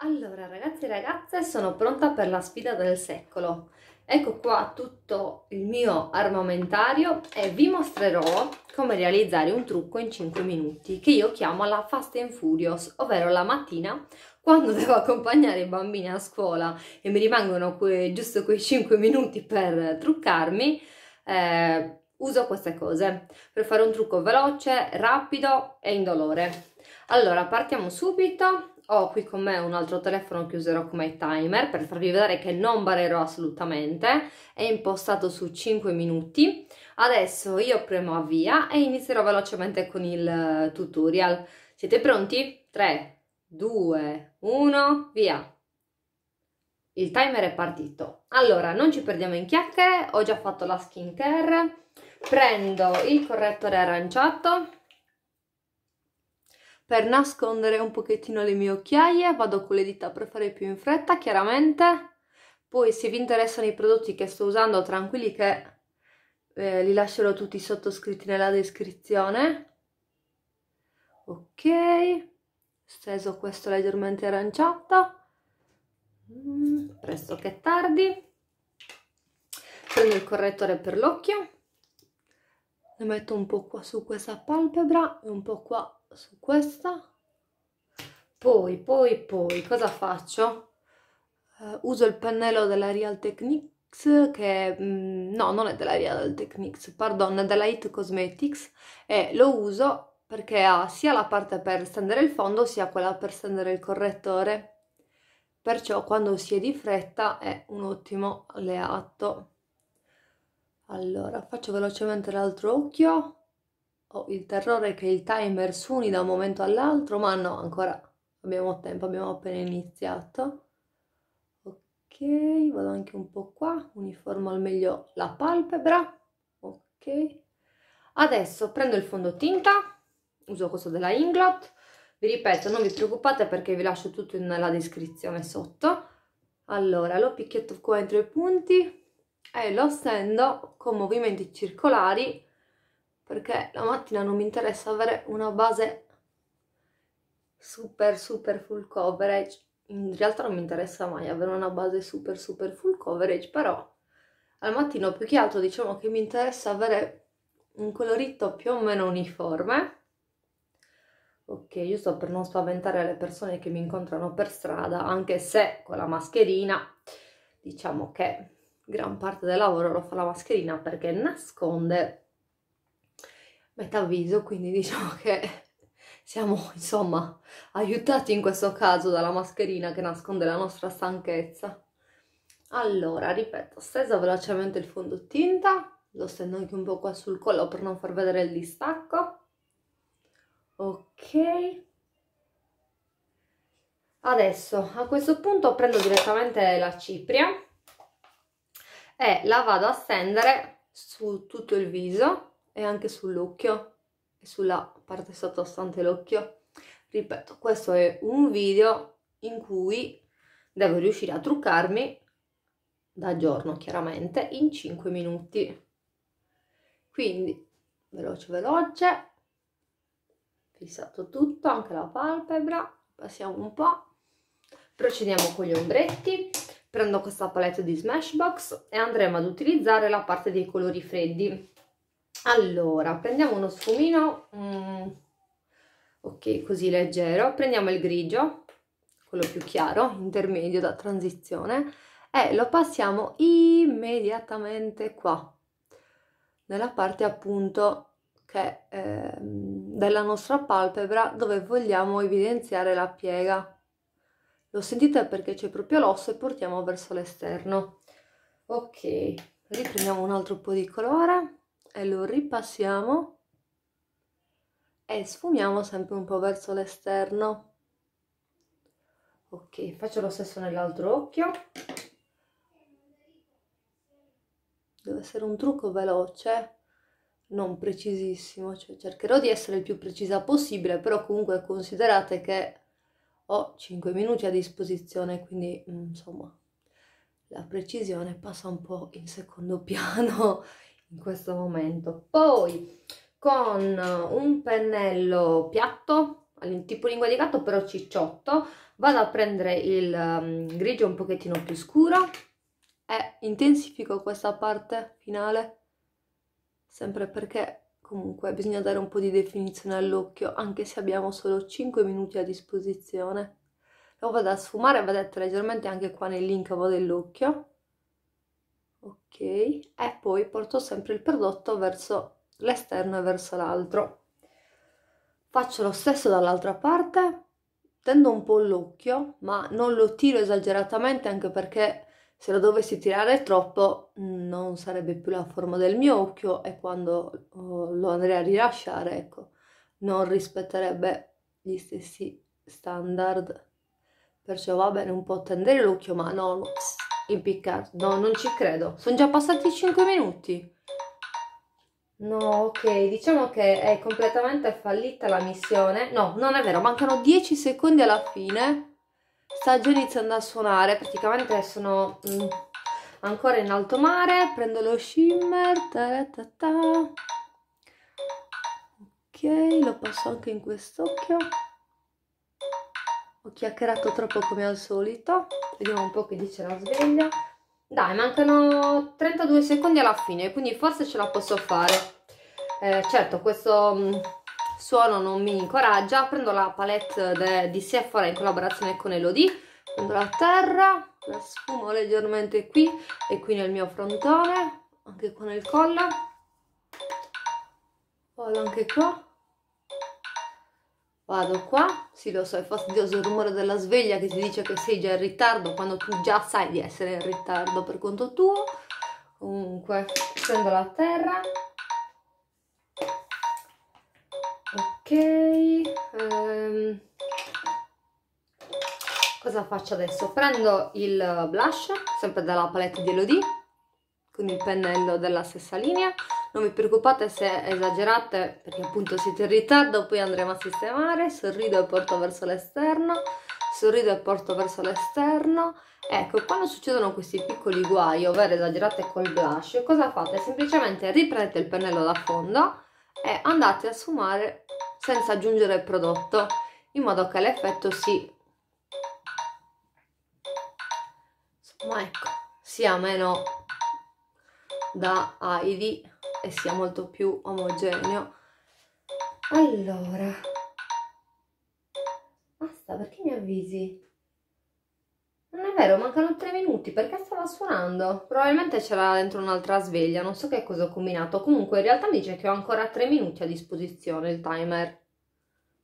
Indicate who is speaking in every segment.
Speaker 1: Allora ragazzi e ragazze sono pronta per la sfida del secolo. Ecco qua tutto il mio armamentario e vi mostrerò come realizzare un trucco in 5 minuti che io chiamo la Fast and Furious, ovvero la mattina quando devo accompagnare i bambini a scuola e mi rimangono que giusto quei 5 minuti per truccarmi, eh, uso queste cose per fare un trucco veloce, rapido e indolore. Allora partiamo subito ho qui con me un altro telefono che userò come timer per farvi vedere che non barerò assolutamente, è impostato su 5 minuti. Adesso io premo avvia e inizierò velocemente con il eh, tutorial. Siete pronti? 3, 2, 1, via! Il timer è partito. Allora, non ci perdiamo in chiacchiere, ho già fatto la skin care, prendo il correttore aranciato per nascondere un pochettino le mie occhiaie vado con le dita per fare più in fretta chiaramente. Poi se vi interessano i prodotti che sto usando tranquilli che eh, li lascerò tutti sottoscritti nella descrizione. Ok, steso questo leggermente aranciato, mm, pressoché tardi. Prendo il correttore per l'occhio, lo metto un po' qua su questa palpebra e un po' qua su questa poi poi poi cosa faccio uh, uso il pennello della real techniques che mm, no non è della real techniques pardon è della It cosmetics e lo uso perché ha sia la parte per stendere il fondo sia quella per stendere il correttore perciò quando si è di fretta è un ottimo alleato allora faccio velocemente l'altro occhio ho oh, il terrore che il timer suoni da un momento all'altro, ma no, ancora abbiamo tempo, abbiamo appena iniziato. Ok, vado anche un po' qua, uniformo al meglio la palpebra. Ok. Adesso prendo il fondotinta, uso questo della Inglot. Vi ripeto, non vi preoccupate perché vi lascio tutto nella descrizione sotto. Allora, lo picchietto qua entro i punti e lo stendo con movimenti circolari perché la mattina non mi interessa avere una base super super full coverage in realtà non mi interessa mai avere una base super super full coverage però al mattino più che altro diciamo che mi interessa avere un colorito più o meno uniforme ok io sto per non spaventare le persone che mi incontrano per strada anche se con la mascherina diciamo che gran parte del lavoro lo fa la mascherina perché nasconde metà viso, quindi diciamo che siamo insomma aiutati in questo caso dalla mascherina che nasconde la nostra stanchezza. Allora, ripeto, stesa velocemente il fondotinta, lo stendo anche un po' qua sul collo per non far vedere il distacco. Ok. Adesso, a questo punto prendo direttamente la cipria e la vado a stendere su tutto il viso e anche sull'occhio e sulla parte sottostante l'occhio. Ripeto, questo è un video in cui devo riuscire a truccarmi da giorno, chiaramente, in 5 minuti. Quindi, veloce veloce, fissato tutto, anche la palpebra, passiamo un po'. Procediamo con gli ombretti. Prendo questa palette di Smashbox e andremo ad utilizzare la parte dei colori freddi allora prendiamo uno sfumino mm, ok così leggero prendiamo il grigio quello più chiaro intermedio da transizione e lo passiamo immediatamente qua nella parte appunto che eh, della nostra palpebra dove vogliamo evidenziare la piega lo sentite perché c'è proprio l'osso e portiamo verso l'esterno ok riprendiamo un altro po' di colore e lo ripassiamo e sfumiamo sempre un po' verso l'esterno. Ok, faccio lo stesso nell'altro occhio. Deve essere un trucco veloce, non precisissimo, cioè cercherò di essere il più precisa possibile, però comunque considerate che ho 5 minuti a disposizione, quindi mm, insomma la precisione passa un po' in secondo piano in questo momento. Poi con un pennello piatto, tipo lingua di gatto però cicciotto, vado a prendere il um, grigio un pochettino più scuro e intensifico questa parte finale, sempre perché comunque bisogna dare un po' di definizione all'occhio, anche se abbiamo solo 5 minuti a disposizione. Lo vado a sfumare, vedete leggermente anche qua nell'incavo dell'occhio ok e poi porto sempre il prodotto verso l'esterno e verso l'altro faccio lo stesso dall'altra parte tendo un po' l'occhio ma non lo tiro esageratamente anche perché se lo dovessi tirare troppo non sarebbe più la forma del mio occhio e quando oh, lo andrei a rilasciare ecco non rispetterebbe gli stessi standard perciò va bene un po' tendere l'occhio ma non impiccato. No, non ci credo. Sono già passati 5 minuti. No, ok, diciamo che è completamente fallita la missione. No, non è vero, mancano 10 secondi alla fine. Sta già iniziando a suonare, praticamente sono mh, mm, ancora in alto mare. Prendo lo shimmer. Ta ta ta. Ok, lo passo anche in quest'occhio. Ho chiacchierato troppo come al solito. Vediamo un po' che dice la sveglia. Dai, mancano 32 secondi alla fine, quindi forse ce la posso fare. Eh, certo, questo mh, mm, suono non mi incoraggia. Prendo la palette de, di Sephora in collaborazione con Elodie. Prendo la terra, la sfumo leggermente qui e qui nel mio frontone, anche qua nel collo. Poi anche qua. Vado qua, sì lo so, è fastidioso il rumore della sveglia che ti dice che sei già in ritardo quando tu già sai di essere in ritardo per conto tuo. Comunque, prendo la terra. Ok. Ehm. cosa faccio adesso? Prendo il blush, sempre dalla palette di Elodie, con il pennello della stessa linea non vi preoccupate se esagerate perché appunto siete in ritardo poi andremo a sistemare sorrido e porto verso l'esterno sorrido e porto verso l'esterno ecco quando succedono questi piccoli guai ovvero esagerate col blush cosa fate? semplicemente riprendete il pennello da fondo e andate a sfumare senza aggiungere il prodotto in modo che l'effetto si insomma ecco sia meno da AIDI e sia molto più omogeneo. Allora, basta, perché mi avvisi? Non è vero, mancano tre minuti, perché stava suonando? Probabilmente c'era dentro un'altra sveglia, non so che cosa ho combinato. Comunque in realtà mi dice che ho ancora tre minuti a disposizione il timer.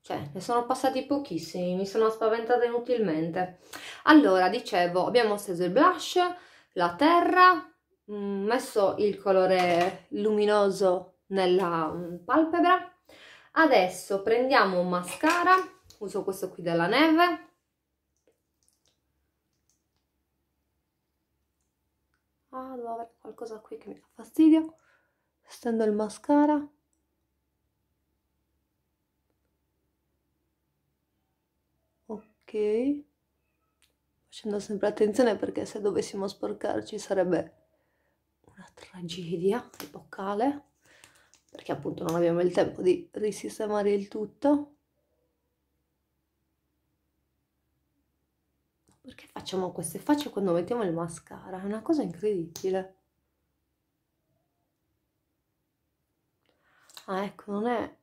Speaker 1: Cioè, ne sono passati pochissimi, mi sono spaventata inutilmente. Allora, dicevo, abbiamo steso il blush, la terra, Mm, messo il colore luminoso nella mm, palpebra adesso prendiamo un mascara uso questo qui della neve ah devo avere qualcosa qui che mi fa fastidio stendo il mascara ok facendo sempre attenzione perché se dovessimo sporcarci sarebbe una tragedia il boccale perché appunto non abbiamo il tempo di risistemare il tutto perché facciamo queste facce quando mettiamo il mascara è una cosa incredibile ah ecco non è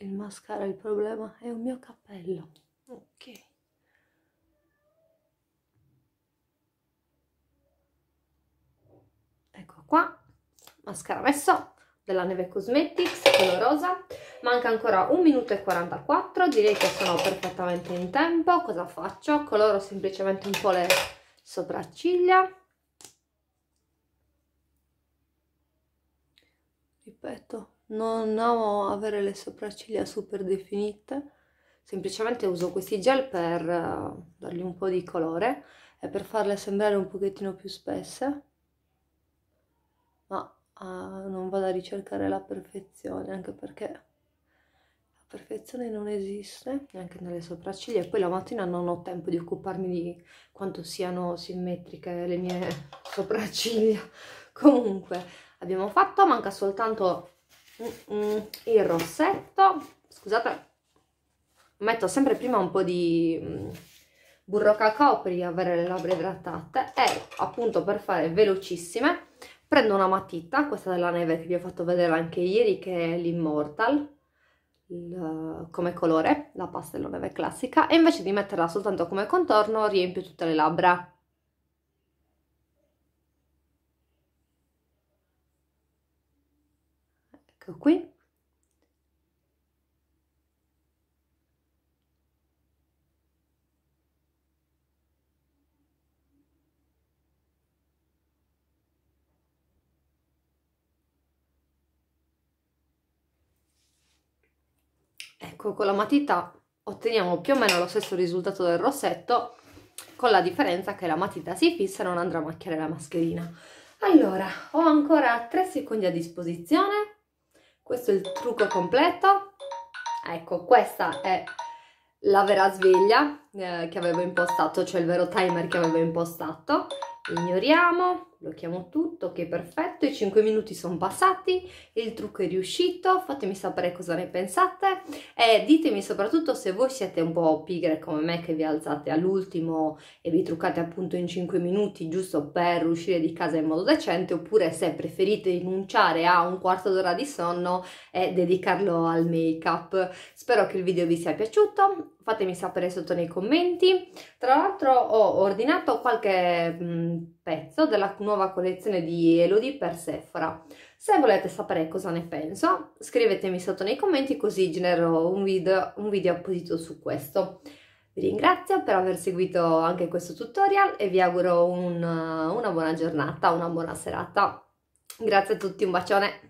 Speaker 1: il mascara il problema è un mio cappello ok qua, mascara messo, della Neve Cosmetics, quello rosa. Manca ancora 1 minuto e 44, direi che sono perfettamente in tempo. Cosa faccio? Coloro semplicemente un po' le sopracciglia. Ripeto, non amo avere le sopracciglia super definite. Semplicemente uso questi gel per eh, dargli un po' di colore e per farle sembrare un pochettino più spesse ma uh, non vado a ricercare la perfezione, anche perché la perfezione non esiste, neanche nelle sopracciglia. E poi la mattina non ho tempo di occuparmi di quanto siano simmetriche le mie sopracciglia. Comunque, abbiamo fatto, manca soltanto il rossetto. Scusate, metto sempre prima un po' di... Mm, burro cacao per avere le labbra idratate e appunto per fare velocissime prendo una matita, questa della neve che vi ho fatto vedere anche ieri che è l'Immortal come colore, la pasta neve classica e invece di metterla soltanto come contorno riempio tutte le labbra ecco qui ecco con la matita otteniamo più o meno lo stesso risultato del rossetto con la differenza che la matita si fissa e non andrà a macchiare la mascherina allora ho ancora 3 secondi a disposizione questo è il trucco completo ecco questa è la vera sveglia eh, che avevo impostato cioè il vero timer che avevo impostato ignoriamo lo chiamo tutto, che okay, perfetto, i 5 minuti sono passati, il trucco è riuscito, fatemi sapere cosa ne pensate e ditemi soprattutto se voi siete un po' pigre come me che vi alzate all'ultimo e vi truccate appunto in 5 minuti giusto per uscire di casa in modo decente oppure se preferite rinunciare a un quarto d'ora di sonno e dedicarlo al make up. Spero che il video vi sia piaciuto, fatemi sapere sotto nei commenti. Tra l'altro ho ordinato qualche mh, mm, pezzo della comunità nuova collezione di Elodie per Sephora. Se volete sapere cosa ne penso, scrivetemi sotto nei commenti così genererò un video, un video apposito su questo. Vi ringrazio per aver seguito anche questo tutorial e vi auguro un, una buona giornata, una buona serata. Grazie a tutti, un bacione!